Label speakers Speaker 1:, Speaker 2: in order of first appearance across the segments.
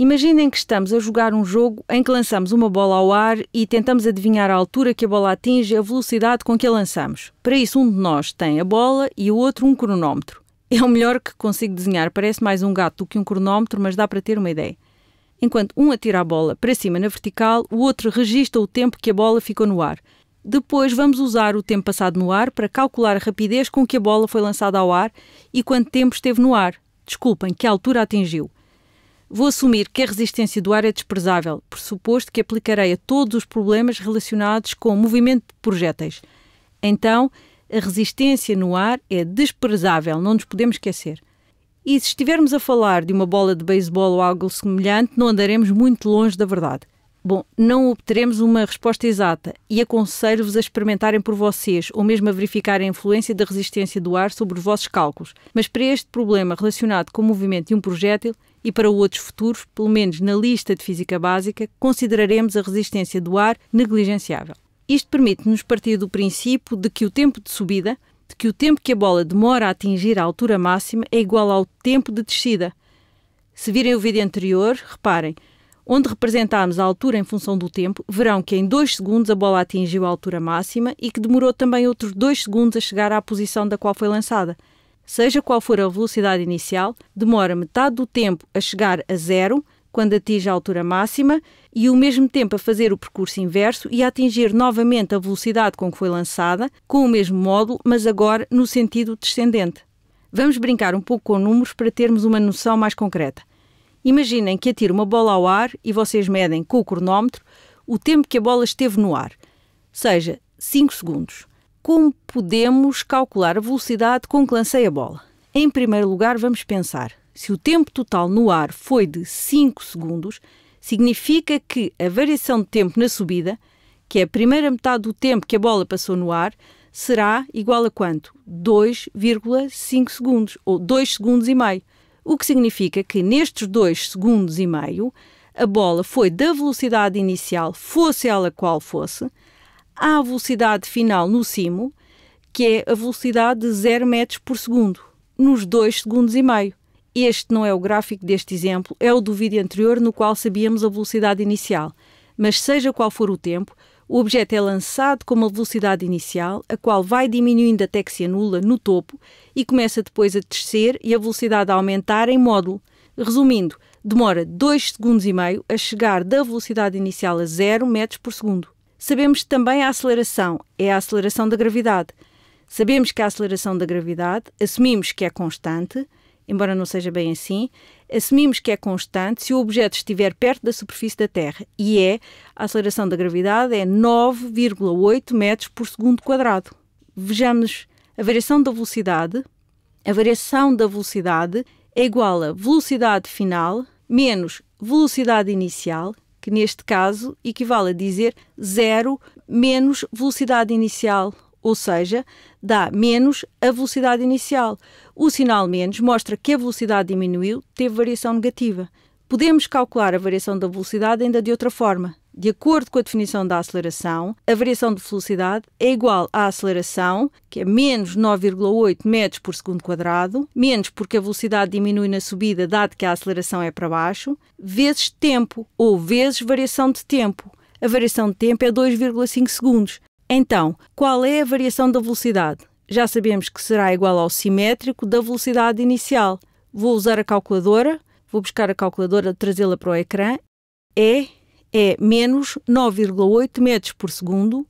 Speaker 1: Imaginem que estamos a jogar um jogo em que lançamos uma bola ao ar e tentamos adivinhar a altura que a bola atinge e a velocidade com que a lançamos. Para isso, um de nós tem a bola e o outro um cronómetro. É o melhor que consigo desenhar, parece mais um gato do que um cronómetro, mas dá para ter uma ideia. Enquanto um atira a bola para cima na vertical, o outro registra o tempo que a bola ficou no ar. Depois vamos usar o tempo passado no ar para calcular a rapidez com que a bola foi lançada ao ar e quanto tempo esteve no ar. Desculpem, que altura atingiu. Vou assumir que a resistência do ar é desprezável, por suposto que aplicarei a todos os problemas relacionados com o movimento de projéteis. Então, a resistência no ar é desprezável, não nos podemos esquecer. E se estivermos a falar de uma bola de beisebol ou algo semelhante, não andaremos muito longe da verdade. Bom, não obteremos uma resposta exata e aconselho-vos a experimentarem por vocês ou mesmo a verificar a influência da resistência do ar sobre os vossos cálculos. Mas para este problema relacionado com o movimento de um projétil e para outros futuros, pelo menos na lista de física básica, consideraremos a resistência do ar negligenciável. Isto permite-nos partir do princípio de que o tempo de subida, de que o tempo que a bola demora a atingir a altura máxima é igual ao tempo de descida. Se virem o vídeo anterior, reparem, onde representámos a altura em função do tempo, verão que em 2 segundos a bola atingiu a altura máxima e que demorou também outros 2 segundos a chegar à posição da qual foi lançada. Seja qual for a velocidade inicial, demora metade do tempo a chegar a zero quando atinge a altura máxima e o mesmo tempo a fazer o percurso inverso e a atingir novamente a velocidade com que foi lançada, com o mesmo módulo, mas agora no sentido descendente. Vamos brincar um pouco com números para termos uma noção mais concreta. Imaginem que atiro uma bola ao ar e vocês medem com o cronómetro o tempo que a bola esteve no ar, seja 5 segundos. Como podemos calcular a velocidade com que lancei a bola? Em primeiro lugar, vamos pensar. Se o tempo total no ar foi de 5 segundos, significa que a variação de tempo na subida, que é a primeira metade do tempo que a bola passou no ar, será igual a quanto? 2,5 segundos, ou 2 segundos e meio o que significa que nestes dois segundos e meio a bola foi da velocidade inicial, fosse ela qual fosse, à velocidade final no cimo, que é a velocidade de 0 metros por segundo, nos dois segundos e meio. Este não é o gráfico deste exemplo, é o do vídeo anterior no qual sabíamos a velocidade inicial. Mas seja qual for o tempo, o objeto é lançado com uma velocidade inicial, a qual vai diminuindo até que se anula no topo e começa depois a descer e a velocidade a aumentar em módulo. Resumindo, demora 2 segundos e meio a chegar da velocidade inicial a 0 metros por segundo. Sabemos também a aceleração, é a aceleração da gravidade. Sabemos que a aceleração da gravidade, assumimos que é constante, embora não seja bem assim, assumimos que é constante se o objeto estiver perto da superfície da Terra e é, a aceleração da gravidade é 9,8 metros por segundo quadrado. Vejamos a variação da velocidade. A variação da velocidade é igual a velocidade final menos velocidade inicial, que neste caso equivale a dizer zero menos velocidade inicial, ou seja, dá menos a velocidade inicial. O sinal menos mostra que a velocidade diminuiu, teve variação negativa. Podemos calcular a variação da velocidade ainda de outra forma. De acordo com a definição da aceleração, a variação de velocidade é igual à aceleração, que é menos 9,8 metros por segundo quadrado, menos porque a velocidade diminui na subida, dado que a aceleração é para baixo, vezes tempo, ou vezes variação de tempo. A variação de tempo é 2,5 segundos. Então, qual é a variação da velocidade? Já sabemos que será igual ao simétrico da velocidade inicial. Vou usar a calculadora, vou buscar a calculadora, trazê-la para o ecrã. E é menos 9,8 metros por segundo,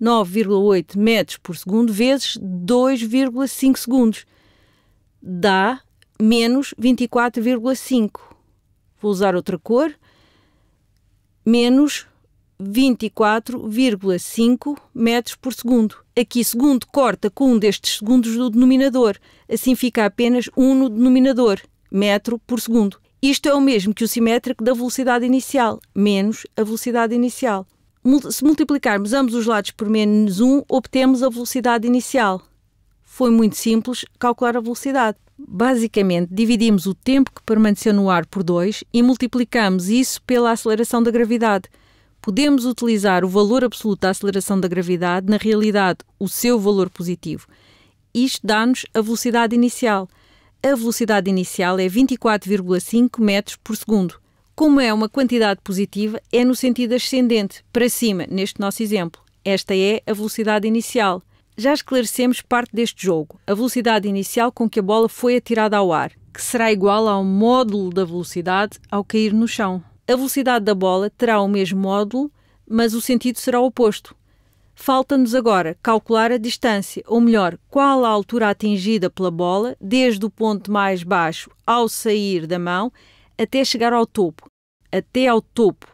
Speaker 1: 9,8 metros por segundo vezes 2,5 segundos. Dá menos 24,5. Vou usar outra cor. Menos 24,5 metros por segundo. Aqui segundo corta com um destes segundos do denominador, assim fica apenas 1 um no denominador, metro por segundo. Isto é o mesmo que o simétrico da velocidade inicial, menos a velocidade inicial. Se multiplicarmos ambos os lados por menos 1, um, obtemos a velocidade inicial. Foi muito simples calcular a velocidade. Basicamente, dividimos o tempo que permaneceu no ar por 2 e multiplicamos isso pela aceleração da gravidade – podemos utilizar o valor absoluto da aceleração da gravidade, na realidade, o seu valor positivo. Isto dá-nos a velocidade inicial. A velocidade inicial é 24,5 metros por segundo. Como é uma quantidade positiva, é no sentido ascendente, para cima, neste nosso exemplo. Esta é a velocidade inicial. Já esclarecemos parte deste jogo, a velocidade inicial com que a bola foi atirada ao ar, que será igual ao módulo da velocidade ao cair no chão a velocidade da bola terá o mesmo módulo, mas o sentido será o oposto. Falta-nos agora calcular a distância, ou melhor, qual a altura atingida pela bola, desde o ponto mais baixo ao sair da mão até chegar ao topo. Até ao topo.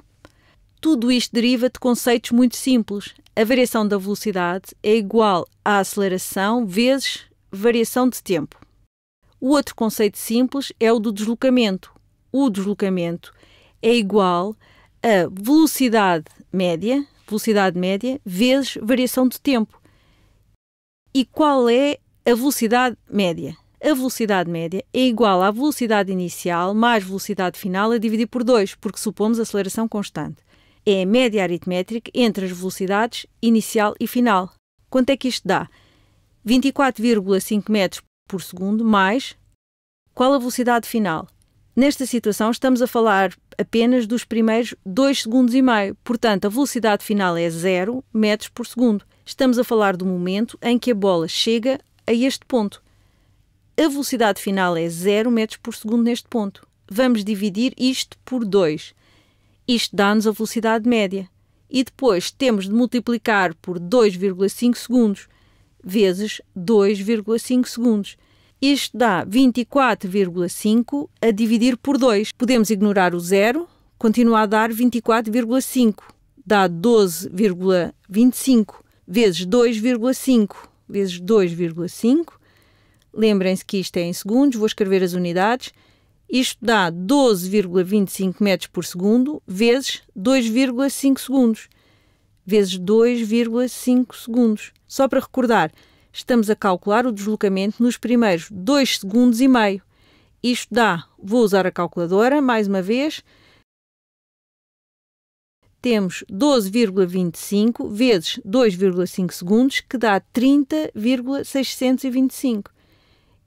Speaker 1: Tudo isto deriva de conceitos muito simples. A variação da velocidade é igual à aceleração vezes variação de tempo. O outro conceito simples é o do deslocamento. O deslocamento é igual a velocidade média, velocidade média vezes variação de tempo. E qual é a velocidade média? A velocidade média é igual à velocidade inicial mais velocidade final a dividir por 2, porque supomos aceleração constante. É a média aritmétrica entre as velocidades inicial e final. Quanto é que isto dá? 24,5 metros por segundo mais qual a velocidade final? Nesta situação estamos a falar apenas dos primeiros 2 segundos e meio. Portanto, a velocidade final é 0 metros por segundo. Estamos a falar do momento em que a bola chega a este ponto. A velocidade final é 0 metros por segundo neste ponto. Vamos dividir isto por 2. Isto dá-nos a velocidade média. E depois temos de multiplicar por 2,5 segundos vezes 2,5 segundos isto dá 24,5 a dividir por 2. Podemos ignorar o zero, continua a dar 24,5. Dá 12,25 vezes 2,5 vezes 2,5. Lembrem-se que isto é em segundos, vou escrever as unidades. Isto dá 12,25 metros por segundo vezes 2,5 segundos, vezes 2,5 segundos. Só para recordar, estamos a calcular o deslocamento nos primeiros 2 segundos e meio. Isto dá, vou usar a calculadora mais uma vez, temos 12,25 vezes 2,5 segundos, que dá 30,625.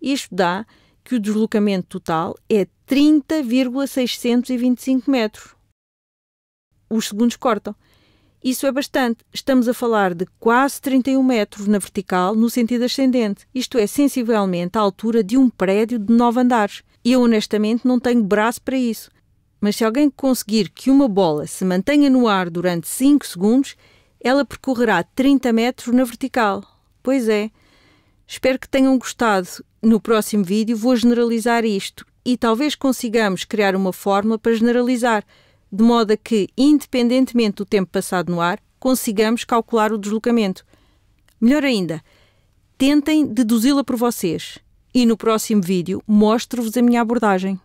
Speaker 1: Isto dá que o deslocamento total é 30,625 metros. Os segundos cortam. Isso é bastante. Estamos a falar de quase 31 metros na vertical, no sentido ascendente, isto é, sensivelmente a altura de um prédio de nove andares. Eu, honestamente, não tenho braço para isso. Mas se alguém conseguir que uma bola se mantenha no ar durante 5 segundos, ela percorrerá 30 metros na vertical. Pois é. Espero que tenham gostado. No próximo vídeo vou generalizar isto e talvez consigamos criar uma fórmula para generalizar de modo a que, independentemente do tempo passado no ar, consigamos calcular o deslocamento. Melhor ainda, tentem deduzi-la por vocês e no próximo vídeo mostro-vos a minha abordagem.